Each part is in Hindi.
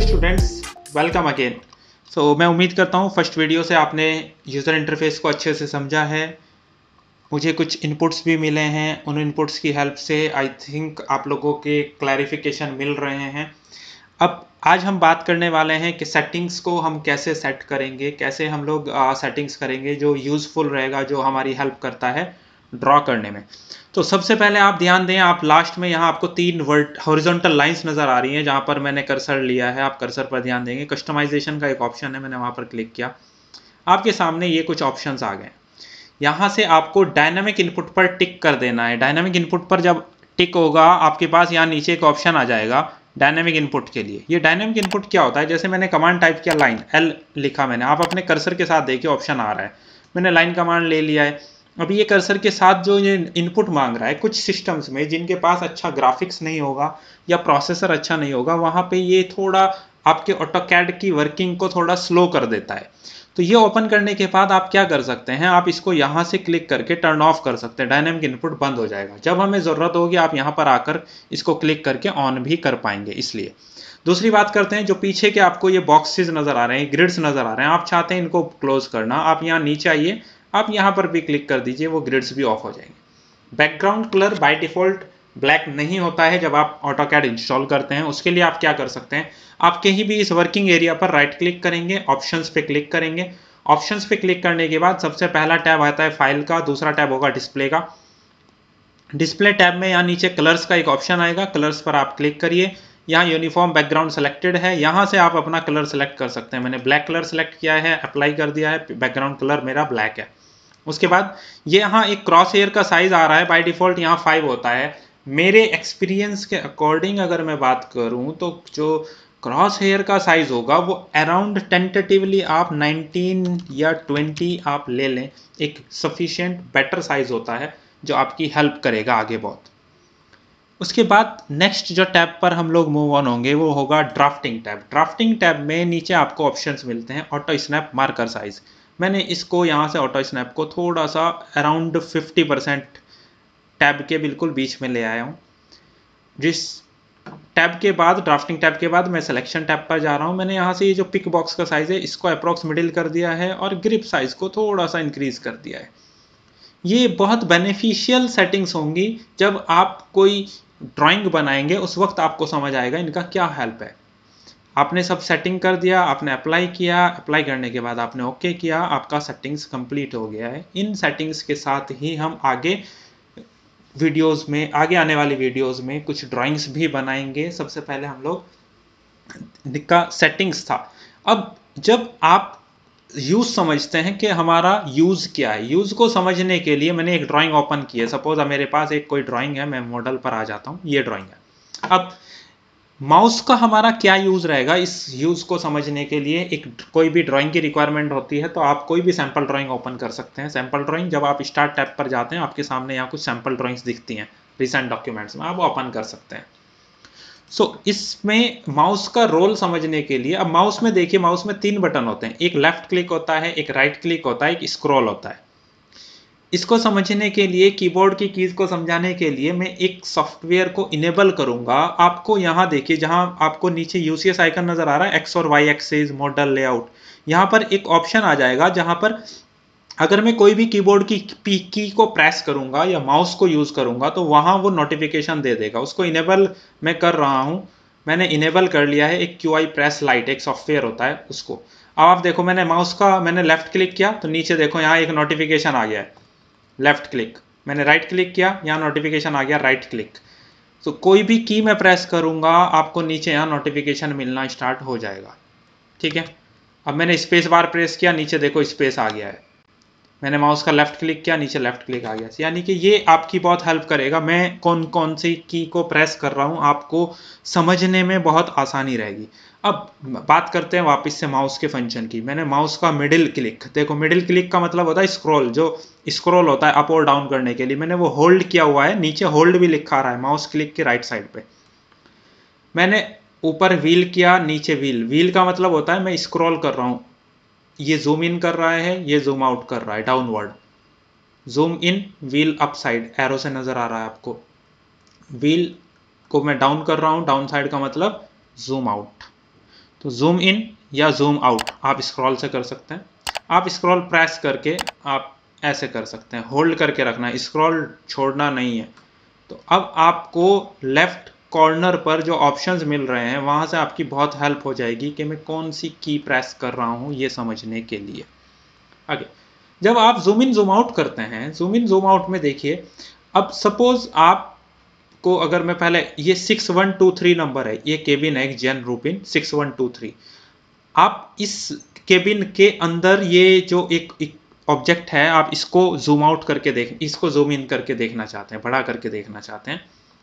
स्टूडेंट्स वेलकम अगेन सो मैं उम्मीद करता हूँ फर्स्ट वीडियो से आपने यूज़र इंटरफेस को अच्छे से समझा है मुझे कुछ इनपुट्स भी मिले हैं उन इनपुट्स की हेल्प से आई थिंक आप लोगों के क्लैरिफिकेशन मिल रहे हैं अब आज हम बात करने वाले हैं कि सेटिंग्स को हम कैसे सेट करेंगे कैसे हम लोग सेटिंग्स करेंगे जो यूज़फुल रहेगा जो हमारी हेल्प करता है ड्रॉ करने में तो सबसे पहले आप ध्यान दें आप लास्ट में यहाँ आपको तीन वर्ड हॉरिजॉन्टल लाइंस नज़र आ रही हैं जहाँ पर मैंने कर्सर लिया है आप कर्सर पर ध्यान देंगे कस्टमाइजेशन का एक ऑप्शन है मैंने वहाँ पर क्लिक किया आपके सामने ये कुछ ऑप्शंस आ गए यहाँ से आपको डायनामिक इनपुट पर टिक कर देना है डायनामिक इनपुट पर जब टिक होगा आपके पास यहाँ नीचे एक ऑप्शन आ जाएगा डायनेमिक इनपुट के लिए ये डायनेमिक इनपुट क्या होता है जैसे मैंने कमांड टाइप किया लाइन एल लिखा मैंने आप अपने कर्सर के साथ देखिए ऑप्शन आ रहा है मैंने लाइन कमांड ले लिया है अब ये कर्सर के साथ जो ये इनपुट मांग रहा है कुछ सिस्टम्स में जिनके पास अच्छा ग्राफिक्स नहीं होगा या प्रोसेसर अच्छा नहीं होगा वहाँ पे ये थोड़ा आपके ऑटोकैड की वर्किंग को थोड़ा स्लो कर देता है तो ये ओपन करने के बाद आप क्या कर सकते हैं आप इसको यहाँ से क्लिक करके टर्न ऑफ कर सकते हैं डायनेमिक इनपुट बंद हो जाएगा जब हमें ज़रूरत होगी आप यहाँ पर आकर इसको क्लिक करके ऑन भी कर पाएंगे इसलिए दूसरी बात करते हैं जो पीछे के आपको ये बॉक्सेस नज़र आ रहे हैं ग्रिड्स नज़र आ रहे हैं आप चाहते हैं इनको क्लोज करना आप यहाँ नीचे आइए आप यहाँ पर भी क्लिक कर दीजिए वो ग्रिड्स भी ऑफ हो जाएंगे background colour by default black नहीं होता है जब आप ऑटो कैड इंस्टॉल करते हैं उसके लिए आप क्या कर सकते हैं आप कहीं भी इस वर्किंग एरिया पर राइट क्लिक करेंगे ऑप्शंस पे क्लिक करेंगे ऑप्शंस पे क्लिक करने के बाद सबसे पहला टैब आता है फाइल का दूसरा टैब होगा डिस्प्ले का डिस्प्ले टैब में यहाँ नीचे कलर्स का एक ऑप्शन आएगा कलर्स पर आप क्लिक करिए यहाँ यूनिफॉर्म बैकग्राउंड सेलेक्टेड है यहाँ से आप अपना कलर सेलेक्ट कर सकते हैं मैंने ब्लैक कलर सेलेक्ट किया है अप्लाई कर दिया है बैकग्राउंड कलर मेरा ब्लैक है उसके बाद ये यहाँ एक क्रॉस हेयर का साइज़ आ रहा है बाय डिफ़ॉल्ट यहाँ फाइव होता है मेरे एक्सपीरियंस के अकॉर्डिंग अगर मैं बात करूँ तो जो क्रॉस हेयर का साइज़ होगा वो अराउंड टेंटेटिवली आप 19 या 20 आप ले लें एक सफिशिएंट बेटर साइज़ होता है जो आपकी हेल्प करेगा आगे बहुत उसके बाद नेक्स्ट जो टैब पर हम लोग मूव ऑन होंगे वो होगा ड्राफ्टिंग टैब ड्राफ्टिंग टैब में नीचे आपको ऑप्शंस मिलते हैं ऑटो स्नैप मार्कर साइज़ मैंने इसको यहाँ से ऑटो स्नैप को थोड़ा सा अराउंड फिफ्टी परसेंट टैब के बिल्कुल बीच में ले आया हूँ जिस टैब के बाद ड्राफ्टिंग टैब के बाद मैं सिलेक्शन टैब पर जा रहा हूँ मैंने यहाँ से ये जो पिक बॉक्स का साइज़ है इसको अप्रॉक्स मिडिल कर दिया है और ग्रिप साइज़ को थोड़ा सा इंक्रीज़ कर दिया है ये बहुत बेनिफिशियल सेटिंग्स होंगी जब आप कोई ड्राइंग बनाएंगे उस वक्त आपको समझ आएगा इनका क्या हेल्प है आपने सब सेटिंग कर दिया आपने अप्लाई किया अप्लाई करने के बाद आपने ओके किया आपका सेटिंग्स कंप्लीट हो गया है इन सेटिंग्स के साथ ही हम आगे वीडियोस में आगे आने वाली वीडियोस में कुछ ड्राइंग्स भी बनाएंगे सबसे पहले हम लोग का सेटिंग्स था अब जब आप यूज़ समझते हैं कि हमारा यूज़ क्या है यूज़ को समझने के लिए मैंने एक ड्राइंग ओपन की है सपोज अब मेरे पास एक कोई ड्राइंग है मैं मॉडल पर आ जाता हूँ ये ड्राइंग है अब माउस का हमारा क्या यूज़ रहेगा इस यूज़ को समझने के लिए एक कोई भी ड्राइंग की रिक्वायरमेंट होती है तो आप कोई भी सैंपल ड्राइंग ओपन कर सकते हैं सैंपल ड्राइंग जब आप स्टार्ट टैब पर जाते हैं आपके सामने यहाँ कुछ सैंपल ड्राइंग्स दिखती हैं रिसेंट डॉक्यूमेंट्स में आप ओपन कर सकते हैं सो so, इसमें माउस का रोल समझने के लिए अब माउस में देखिए माउस में तीन बटन होते हैं एक लेफ्ट क्लिक होता है एक राइट right क्लिक होता है एक स्क्रॉल होता है इसको समझने के लिए कीबोर्ड की कीज़ को समझाने के लिए मैं एक सॉफ्टवेयर को इनेबल करूंगा आपको यहाँ देखिए जहाँ आपको नीचे यूसीएस आइकन नज़र आ रहा है एक्स और वाई एक्सेज मॉडल लेआउट यहाँ पर एक ऑप्शन आ जाएगा जहां पर अगर मैं कोई भी कीबोर्ड की पी की को प्रेस करूंगा या माउस को यूज़ करूंगा तो वहाँ वो नोटिफिकेशन दे देगा उसको इनेबल मैं कर रहा हूँ मैंने इनेबल कर लिया है एक क्यू आई प्रेस लाइट एक सॉफ्टवेयर होता है उसको अब आप देखो मैंने माउस का मैंने लेफ्ट क्लिक किया तो नीचे देखो यहाँ एक नोटिफिकेशन आ गया है लेफ्ट क्लिक मैंने राइट क्लिक किया यहाँ नोटिफिकेशन आ गया राइट क्लिक तो कोई भी की मैं प्रेस करूँगा आपको नीचे यहाँ नोटिफिकेशन मिलना स्टार्ट हो जाएगा ठीक है अब मैंने स्पेस बार प्रेस किया नीचे देखो स्पेस आ गया है मैंने माउस का लेफ्ट क्लिक किया नीचे लेफ्ट क्लिक आ गया यानी कि ये आपकी बहुत हेल्प करेगा मैं कौन कौन सी की को प्रेस कर रहा हूँ आपको समझने में बहुत आसानी रहेगी अब बात करते हैं वापस से माउस के फंक्शन की मैंने माउस का मिडिल क्लिक देखो मिडिल क्लिक का मतलब होता है स्क्रॉल जो स्क्रॉल होता है अप और डाउन करने के लिए मैंने वो होल्ड किया हुआ है नीचे होल्ड भी लिखा रहा है माउस क्लिक के राइट साइड पे मैंने ऊपर व्हील किया नीचे व्हील व्हील का मतलब होता है मैं स्क्रॉल कर रहा हूँ ये जूम इन कर रहा है ये जूम आउट कर रहा है downward zoom in wheel up side arrow से नज़र आ रहा है आपको व्हील को मैं डाउन कर रहा हूँ डाउन साइड का मतलब जूम आउट तो जूम इन या जूम आउट आप स्क्रॉल से कर सकते हैं आप स्क्रॉल प्रेस करके आप ऐसे कर सकते हैं होल्ड करके रखना है स्क्रॉल छोड़ना नहीं है तो अब आपको लेफ्ट कॉर्नर पर जो ऑप्शंस मिल रहे हैं वहां से आपकी बहुत हेल्प हो जाएगी कि मैं कौन सी की प्रेस कर रहा हूं ये समझने के लिए आगे जब आप जूम इन जूम आउट करते हैं जूम इन जूम आउट में देखिए अब सपोज़ आप को अगर मैं पहले ये six one two three number है ये केबिन है जैन रूपिन सिक्स वन टू थ्री आप इस केबिन के अंदर ये जो एक, ऑब्जेक्ट है आप इसको जूम आउट करके देख इसको जूम इन करके देखना चाहते हैं बड़ा करके देखना चाहते हैं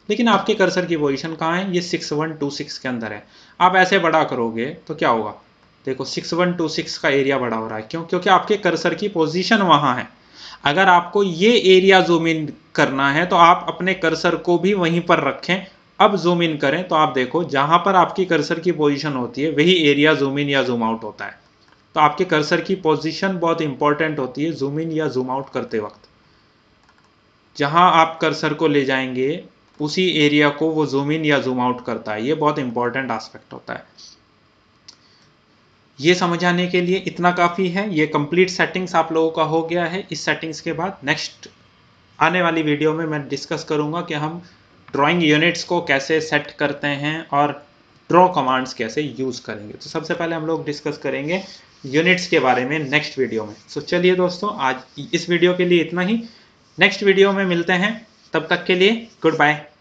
लेकिन आपके कर्सर की पोजीशन कहाँ है ये सिक्स वन टू सिक्स के अंदर है आप ऐसे बड़ा करोगे तो क्या होगा देखो सिक्स वन टू सिक्स का एरिया बड़ा हो रहा है क्यों क्योंकि आपके कर्सर की पोजीशन वहाँ है अगर आपको ये एरिया जूम इन करना है तो आप अपने कर्सर को भी वहीं पर रखें अब जूम इन करें तो आप देखो जहां पर आपकी कर्सर की पोजीशन होती है वही एरिया जूम इन या जूम आउट होता है तो आपके कर्सर की पोजीशन बहुत इंपॉर्टेंट होती है जूम इन या जूम आउट करते वक्त जहां आप कर्सर को ले जाएंगे उसी एरिया को वो जूम इन या जूम आउट करता है ये बहुत इंपॉर्टेंट आस्पेक्ट होता है ये समझाने के लिए इतना काफ़ी है ये कंप्लीट सेटिंग्स आप लोगों का हो गया है इस सेटिंग्स के बाद नेक्स्ट आने वाली वीडियो में मैं डिस्कस करूँगा कि हम ड्राइंग यूनिट्स को कैसे सेट करते हैं और ड्रॉ कमांड्स कैसे यूज़ करेंगे तो सबसे पहले हम लोग डिस्कस करेंगे यूनिट्स के बारे में नेक्स्ट वीडियो में सो चलिए दोस्तों आज इस वीडियो के लिए इतना ही नेक्स्ट वीडियो में मिलते हैं तब तक के लिए गुड बाय